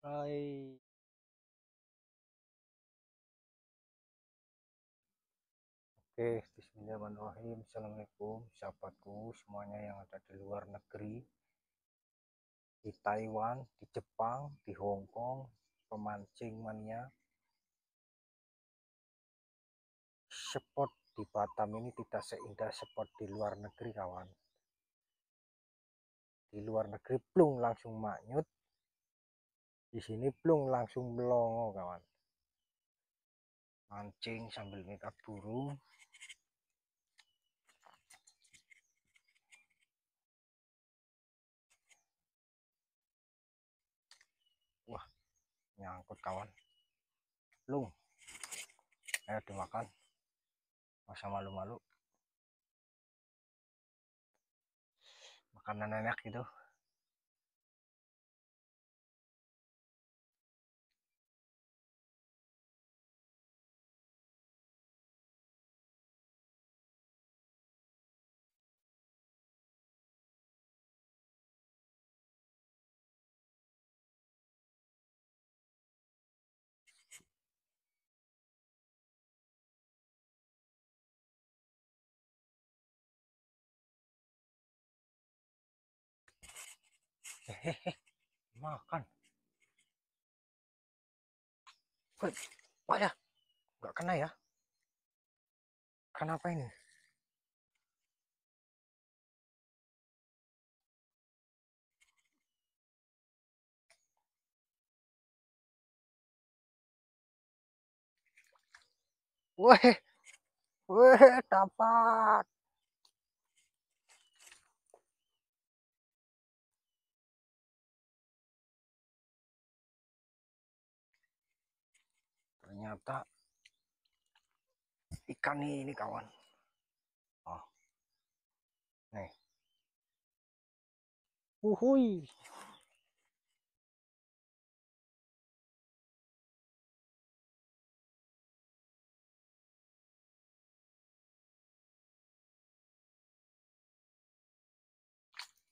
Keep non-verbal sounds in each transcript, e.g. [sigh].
hai Oke, bismillahirrahmanirrahim. Assalamualaikum, sahabatku semuanya yang ada di luar negeri, di Taiwan, di Jepang, di Hong Kong, pemancing mania. Spot di Batam ini tidak seindah spot di luar negeri, kawan. Di luar negeri plung langsung maknyut, di sini plung langsung melongo kawan mancing sambil ngikat burung wah nyangkut kawan plung ayo dimakan masa malu-malu makanan enak gitu hehehe [laughs] makan Wih, pak ya nggak kena ya kenapa ini Wih, wih, dapat. ternyata ikan ini kawan oh nih uhui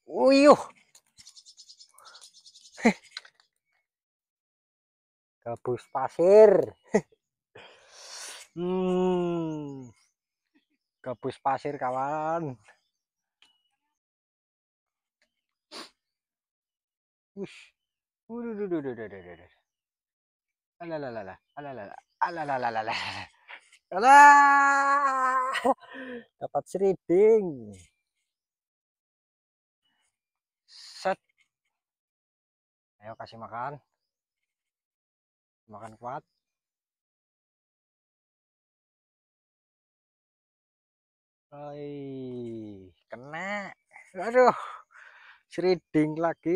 Uyuh. bus pasir [laughs] hmm gabus pasir kawan Ush. Dapat seriding. Set. Ayo kasih makan makan kuat Oi, kena. Aduh, shredding lagi.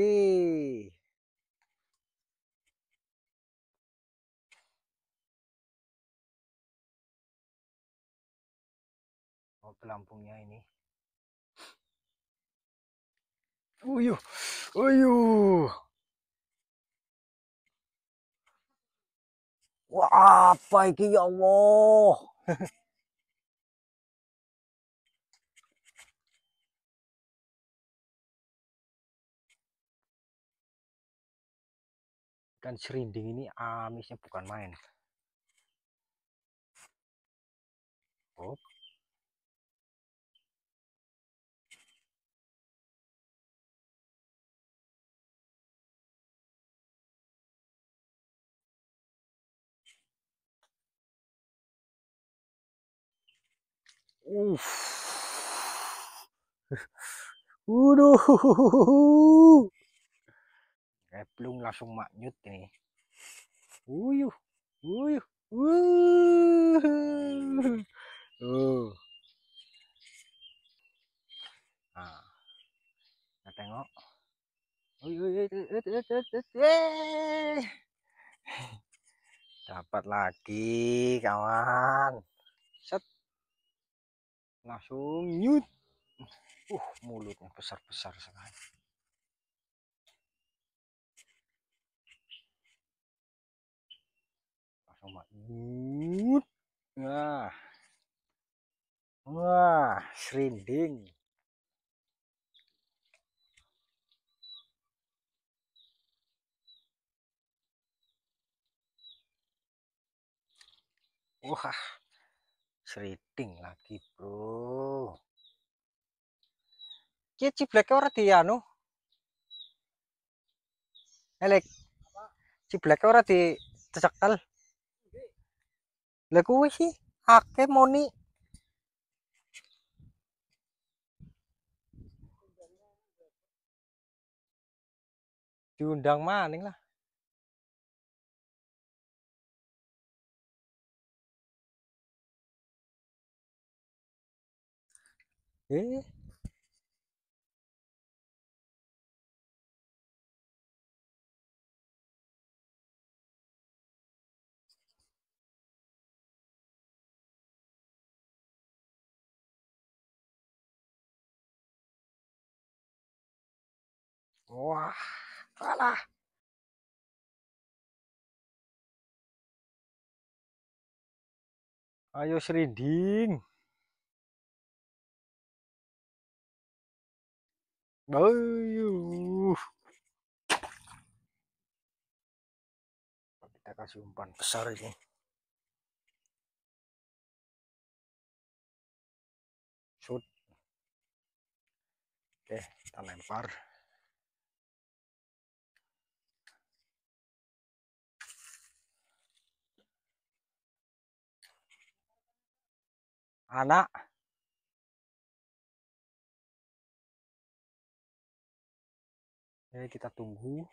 Oh, pelampungnya ini. Uyuh, uyuh. Wah, apa ini ya Allah. Ikan serinding ini amisnya bukan main. Oke. Uff. Waduh. Replung langsung maknyut nih. Uyuh. Uyuh. Uyuh. Uh. Nah. Nah, tengok. Dapat lagi, kawan langsung nyut uh mulutnya besar-besar sekali langsung nyut nah wah serinding wah jeriting lagi bro ki cibleknya ora di anu elek eh, cibleknya ora di cecekal lha kuwi sih akeh moni diundang maning lah eh Wah, kalah. Ayo serinding. Aduh. Kita kasih umpan besar ini. Shoot. Oke, kita lempar. Anak ya kita tunggu.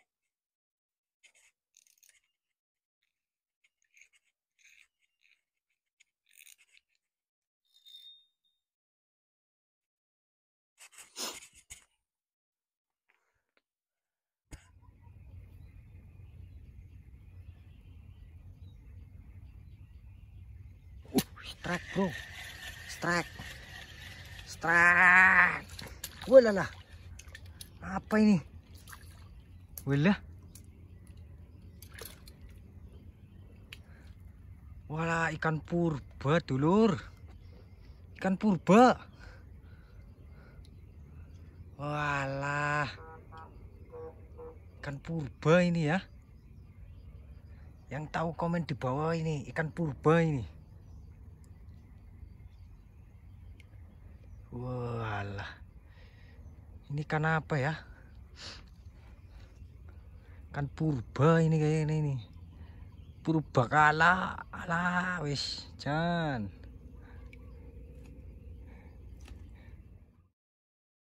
strike bro strike strike gue lah apa ini Walah. wala ikan purba dulur. Ikan purba. Walah. Ikan purba ini ya. Yang tahu komen di bawah ini ikan purba ini. Walah. Ini karena apa ya? kan purba ini kayaknya ini purba kalah alah wis jangan